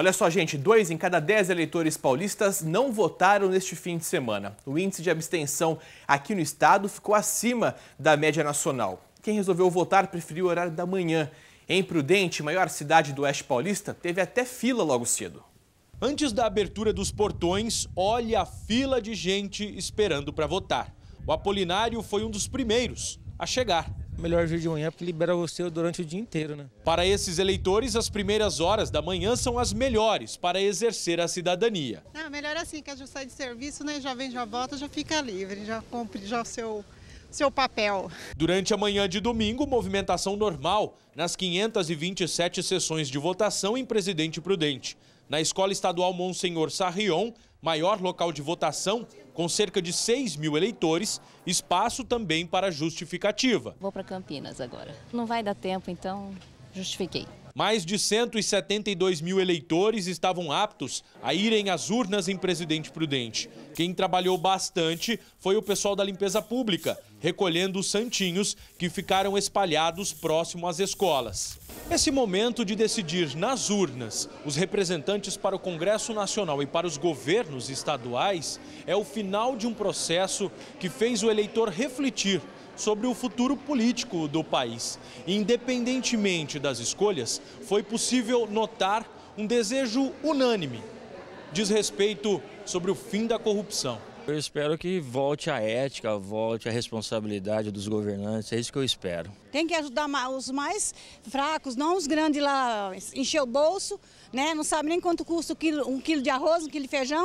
Olha só, gente, dois em cada dez eleitores paulistas não votaram neste fim de semana. O índice de abstenção aqui no estado ficou acima da média nacional. Quem resolveu votar preferiu o horário da manhã. Em Prudente, maior cidade do Oeste Paulista, teve até fila logo cedo. Antes da abertura dos portões, olha a fila de gente esperando para votar. O Apolinário foi um dos primeiros a chegar melhor vir de manhã porque libera você durante o dia inteiro, né? Para esses eleitores, as primeiras horas da manhã são as melhores para exercer a cidadania. Não, melhor assim, que a gente sai de serviço, né? Já vem, já volta, já fica livre, já cumpre já o seu seu papel. Durante a manhã de domingo, movimentação normal nas 527 sessões de votação em Presidente Prudente. Na Escola Estadual Monsenhor Sarrion, maior local de votação, com cerca de 6 mil eleitores, espaço também para justificativa. Vou para Campinas agora. Não vai dar tempo, então justifiquei. Mais de 172 mil eleitores estavam aptos a irem às urnas em Presidente Prudente. Quem trabalhou bastante foi o pessoal da limpeza pública, recolhendo os santinhos que ficaram espalhados próximo às escolas. Esse momento de decidir nas urnas os representantes para o Congresso Nacional e para os governos estaduais é o final de um processo que fez o eleitor refletir sobre o futuro político do país. Independentemente das escolhas, foi possível notar um desejo unânime diz respeito sobre o fim da corrupção. Eu espero que volte a ética, volte a responsabilidade dos governantes, é isso que eu espero. Tem que ajudar os mais fracos, não os grandes lá, encher o bolso, né? não sabe nem quanto custa um quilo de arroz, um quilo de feijão.